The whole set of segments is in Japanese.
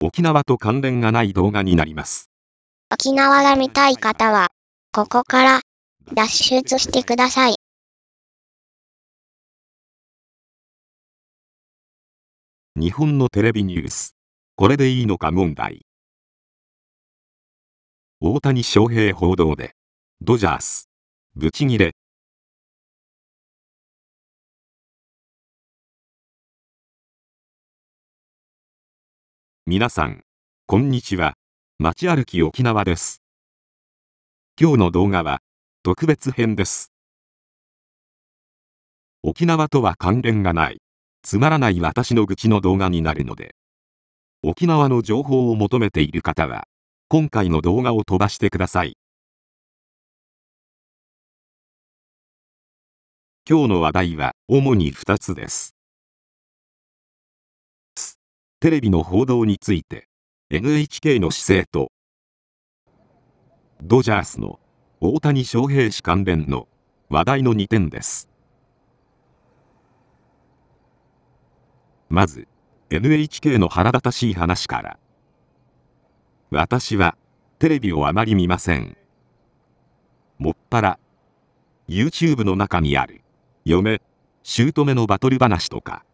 沖縄と関連がない動画になります。沖縄が見たい方は、ここから脱出してください。日本のテレビニュース。これでいいのか問題。大谷翔平報道で、ドジャース、ブチギレ、皆さん、こんにちは。街歩き沖縄です。今日の動画は、特別編です。沖縄とは関連がない、つまらない私の愚痴の動画になるので、沖縄の情報を求めている方は、今回の動画を飛ばしてください。今日の話題は、主に2つです。テレビの報道について NHK の姿勢とドジャースの大谷翔平氏関連の話題の2点ですまず NHK の腹立たしい話から私はテレビをあまり見ませんもっぱら YouTube の中にある嫁姑のバトル話とか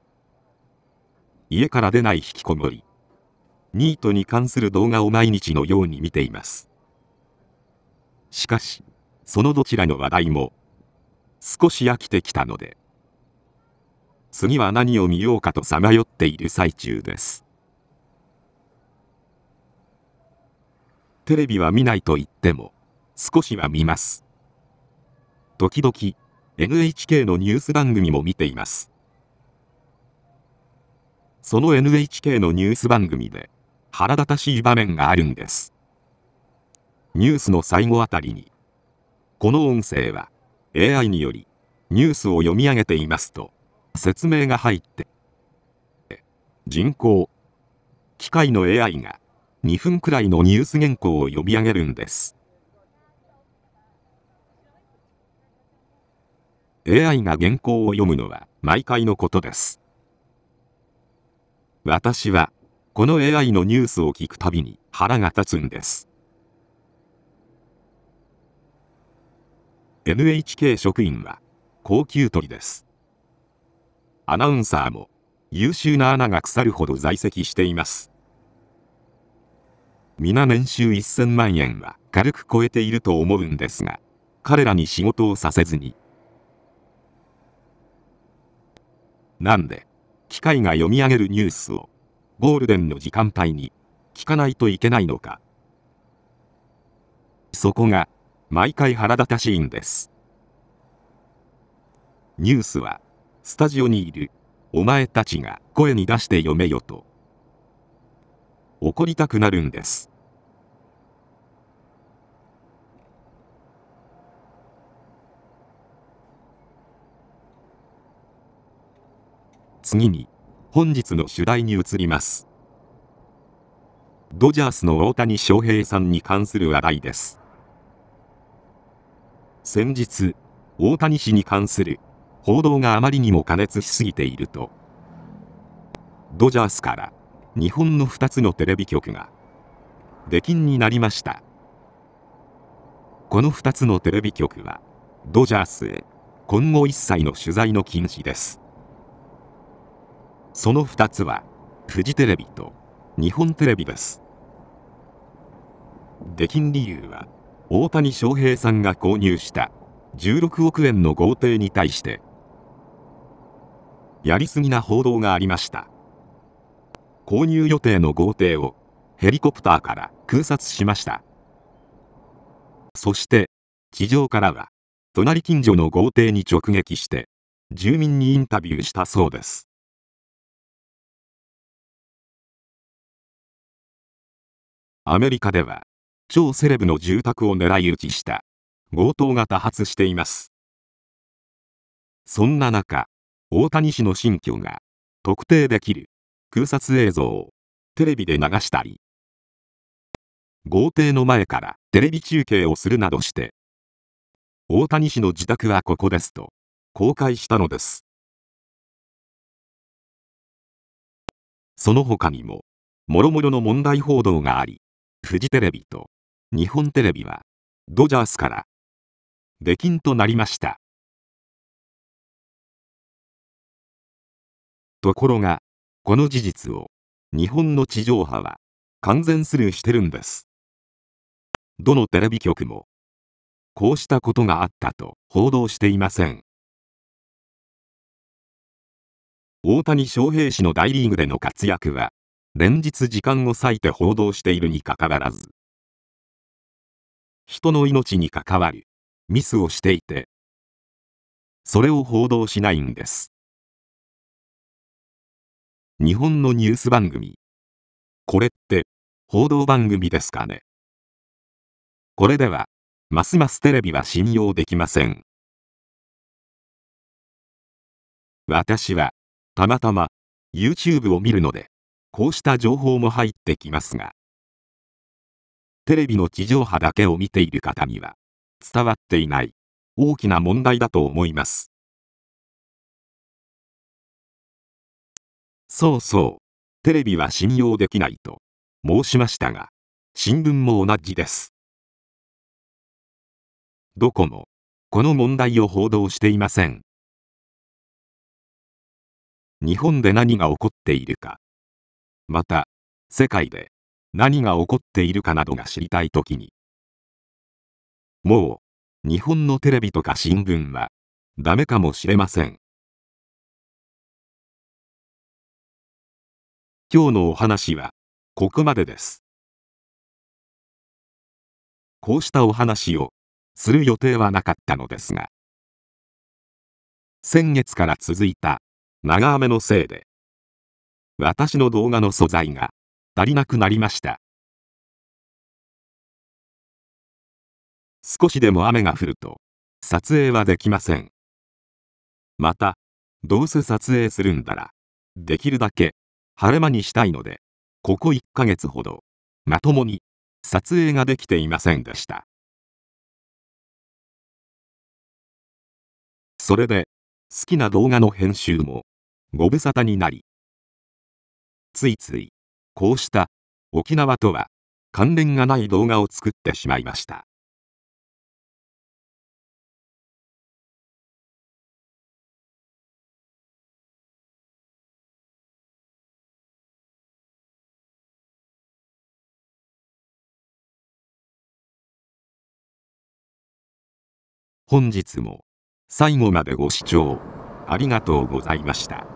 家から出ない引きこもり。ニートに関する動画を毎日のように見ています。しかし、そのどちらの話題も、少し飽きてきたので、次は何を見ようかとさまよっている最中です。テレビは見ないと言っても、少しは見ます。時々、NHK のニュース番組も見ています。その NHK のニュース番組で腹立たしい場面があるんですニュースの最後あたりにこの音声は AI によりニュースを読み上げていますと説明が入って人工機械の AI が2分くらいのニュース原稿を読み上げるんです AI が原稿を読むのは毎回のことです私は、この AI のニュースを聞くたびに腹が立つんです。NHK 職員は、高級鳥です。アナウンサーも、優秀な穴が腐るほど在籍しています。皆年収1000万円は軽く超えていると思うんですが、彼らに仕事をさせずに。なんで機械が読み上げるニュースをゴールデンの時間帯に聞かないといけないのかそこが毎回腹立たしいんですニュースはスタジオにいるお前たちが声に出して読めよと怒りたくなるんです次に、本日の主題に移ります。ドジャースの大谷翔平さんに関する話題です。先日、大谷氏に関する報道があまりにも過熱しすぎていると、ドジャースから日本の2つのテレビ局が、出禁になりました。この2つのテレビ局は、ドジャースへ今後一切の取材の禁止です。その2つはフジテレビと日本テレビです出禁理由は大谷翔平さんが購入した16億円の豪邸に対してやりすぎな報道がありました購入予定の豪邸をヘリコプターから空撮しましたそして地上からは隣近所の豪邸に直撃して住民にインタビューしたそうですアメリカでは超セレブの住宅を狙い撃ちした強盗が多発していますそんな中大谷氏の新居が特定できる空撮映像をテレビで流したり豪邸の前からテレビ中継をするなどして大谷氏の自宅はここですと公開したのですその他にももろもろの問題報道がありフジテレビと日本テレビはドジャースから出禁となりましたところがこの事実を日本の地上波は完全スルーしてるんですどのテレビ局もこうしたことがあったと報道していません大谷翔平氏の大リーグでの活躍は連日時間を割いて報道しているにかかわらず、人の命に関わるミスをしていて、それを報道しないんです。日本のニュース番組。これって、報道番組ですかね。これでは、ますますテレビは信用できません。私は、たまたま、YouTube を見るので、こうした情報も入ってきますがテレビの地上波だけを見ている方には伝わっていない大きな問題だと思いますそうそうテレビは信用できないと申しましたが新聞も同じですどこもこの問題を報道していません日本で何が起こっているかまた、世界で何が起こっているかなどが知りたいときに、もう、日本のテレビとか新聞は、ダメかもしれません。今日のお話は、ここまでです。こうしたお話を、する予定はなかったのですが、先月から続いた長雨のせいで、私の動画の素材が足りなくなりました。少しでも雨が降ると、撮影はできません。また、どうせ撮影するんだら、できるだけ晴れ間にしたいので、ここ1ヶ月ほど、まともに撮影ができていませんでした。それで、好きな動画の編集も、ご無沙汰になり、ついついこうした沖縄とは関連がない動画を作ってしまいました本日も最後までご視聴ありがとうございました。